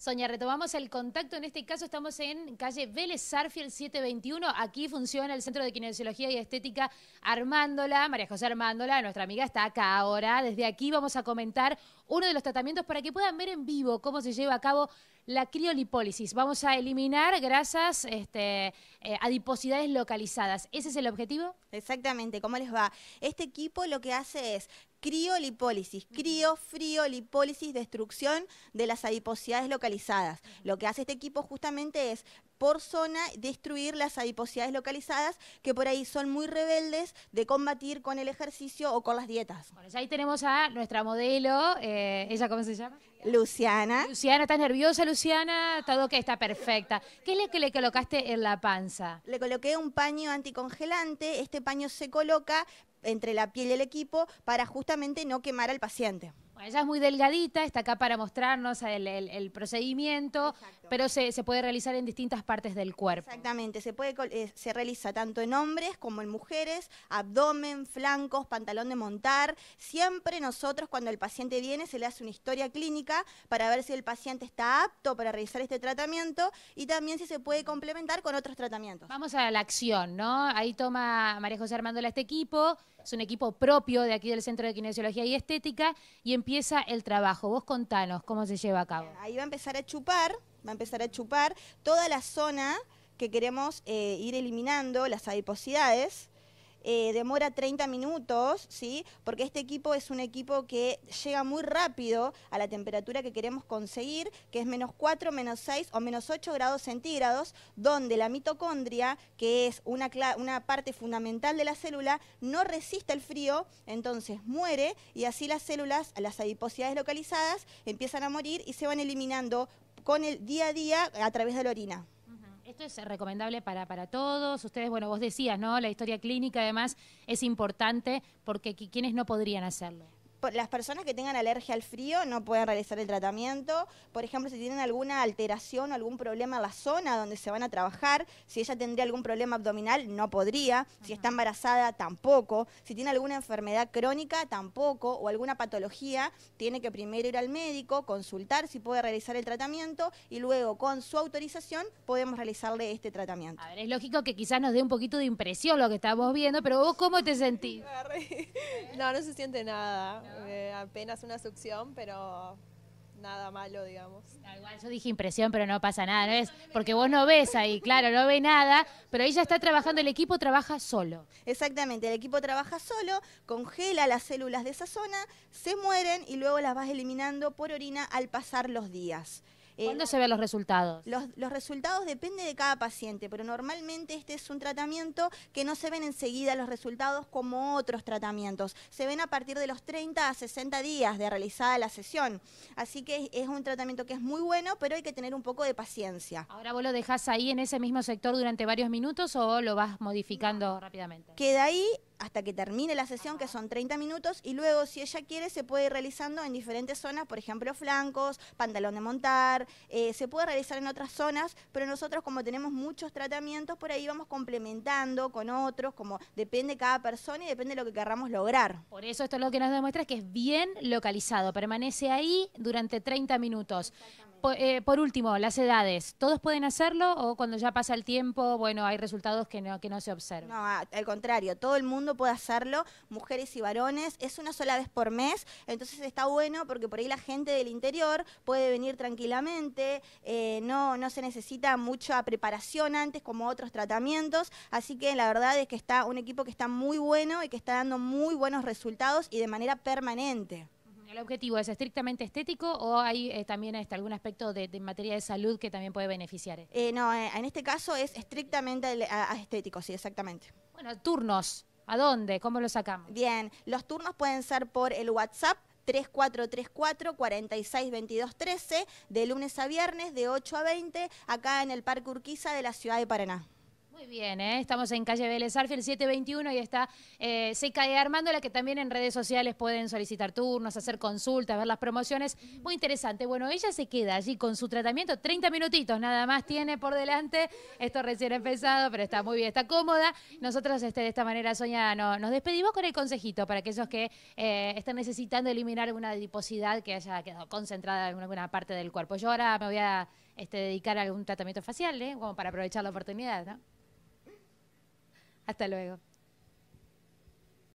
Soña, retomamos el contacto. En este caso estamos en calle Vélez Sarfiel 721. Aquí funciona el Centro de Kinesiología y Estética Armándola. María José Armándola, nuestra amiga, está acá ahora. Desde aquí vamos a comentar uno de los tratamientos para que puedan ver en vivo cómo se lleva a cabo la criolipólisis. Vamos a eliminar grasas, este, eh, adiposidades localizadas. ¿Ese es el objetivo? Exactamente, ¿cómo les va? Este equipo lo que hace es criolipólisis, crío, frío, lipólisis, destrucción de las adiposidades localizadas. Lo que hace este equipo justamente es por zona destruir las adiposidades localizadas que por ahí son muy rebeldes de combatir con el ejercicio o con las dietas. Bueno, ahí tenemos a nuestra modelo, eh, ¿ella cómo se llama? Luciana. Luciana, ¿estás nerviosa, Luciana? Todo que está perfecta. ¿Qué es lo que le colocaste en la panza? Le coloqué un paño anticongelante, este paño se coloca entre la piel y el equipo para justamente no quemar al paciente ella es muy delgadita, está acá para mostrarnos el, procedimiento, pero se, puede realizar en distintas partes del cuerpo. Exactamente, eh, se, realiza tanto en hombres como en mujeres, abdomen, flancos, pantalón de montar. Siempre nosotros cuando el paciente viene se le hace una historia clínica para ver si el paciente está apto para realizar este tratamiento y también si se puede complementar con otros tratamientos. Vamos a la acción, ¿no? Ahí toma María José Armándola este equipo es un equipo propio de aquí del Centro de Kinesiología y Estética, y empieza el trabajo. Vos contanos cómo se lleva a cabo. Ahí va a empezar a chupar, va a empezar a chupar toda la zona que queremos eh, ir eliminando, las adiposidades, eh, demora 30 minutos, ¿sí? porque este equipo es un equipo que llega muy rápido a la temperatura que queremos conseguir, que es menos 4, menos 6 o menos 8 grados centígrados, donde la mitocondria, que es una, una parte fundamental de la célula, no resiste el frío, entonces muere y así las células, las adiposidades localizadas, empiezan a morir y se van eliminando con el día a día a través de la orina. Esto es recomendable para, para todos. Ustedes, bueno, vos decías, ¿no? La historia clínica además es importante porque quienes no podrían hacerlo las personas que tengan alergia al frío no pueden realizar el tratamiento. Por ejemplo, si tienen alguna alteración o algún problema en la zona donde se van a trabajar, si ella tendría algún problema abdominal, no podría. Si está embarazada, tampoco. Si tiene alguna enfermedad crónica, tampoco. O alguna patología, tiene que primero ir al médico, consultar si puede realizar el tratamiento y luego, con su autorización, podemos realizarle este tratamiento. A ver, es lógico que quizás nos dé un poquito de impresión lo que estamos viendo, pero vos, ¿cómo te sentís? No, no se siente nada. Eh, apenas una succión, pero nada malo, digamos. yo dije impresión, pero no pasa nada, es? Porque vos no ves ahí, claro, no ve nada, pero ella está trabajando, el equipo trabaja solo. Exactamente, el equipo trabaja solo, congela las células de esa zona, se mueren y luego las vas eliminando por orina al pasar los días. Eh, ¿Cuándo se ven los resultados? Los, resultados depende de cada paciente, pero normalmente este es un tratamiento que no se ven enseguida los resultados como otros tratamientos. Se ven a partir de los 30 a 60 días de realizada la sesión. Así que es, un tratamiento que es muy bueno, pero hay que tener un poco de paciencia. ¿Ahora vos lo dejas ahí en ese mismo sector durante varios minutos o lo vas modificando rápidamente? Queda ahí hasta que termine la sesión, que son 30 minutos, y luego, si ella quiere, se puede ir realizando en diferentes zonas, por ejemplo, flancos, pantalón de montar, eh, se puede realizar en otras zonas, pero nosotros como tenemos muchos tratamientos, por ahí vamos complementando con otros, como depende cada persona y depende de lo que querramos lograr. Por eso esto es lo que nos demuestra que es bien localizado, permanece ahí durante 30 minutos. Eh, por, último, las edades. ¿Todos pueden hacerlo o cuando ya pasa el tiempo, bueno, hay resultados que no, que no se observan? No, al contrario, todo el mundo puede hacerlo, mujeres y varones. Es una sola vez por mes, entonces está bueno porque por ahí la gente del interior puede venir tranquilamente, eh, no, no se necesita mucha preparación antes como otros tratamientos. Así que la verdad es que está un equipo que está muy bueno y que está dando muy buenos resultados y de manera permanente. ¿El objetivo es estrictamente estético o hay eh, también este, algún aspecto de, materia de salud que también puede beneficiar? Eh, no, eh, en este caso es estrictamente estético, sí, exactamente. Bueno, turnos. ¿A dónde? ¿Cómo lo sacamos? Bien, los turnos pueden ser por el WhatsApp 3434 462213 de lunes a viernes de 8 a 20 acá en el Parque Urquiza de la ciudad de Paraná. Muy bien, ¿eh? estamos en calle Vélez Arfiel 721 y está eh, Seca Armando la que también en redes sociales pueden solicitar turnos, hacer consultas, ver las promociones. Muy interesante. Bueno, ella se queda allí con su tratamiento, 30 minutitos nada más tiene por delante. Esto recién empezado, pero está muy bien, está cómoda. Nosotros este, de esta manera, Soña, nos despedimos con el consejito para aquellos que eh, están necesitando eliminar alguna adiposidad que haya quedado concentrada en alguna parte del cuerpo. Yo ahora me voy a este, dedicar a algún tratamiento facial, ¿eh? como para aprovechar la oportunidad, hasta luego.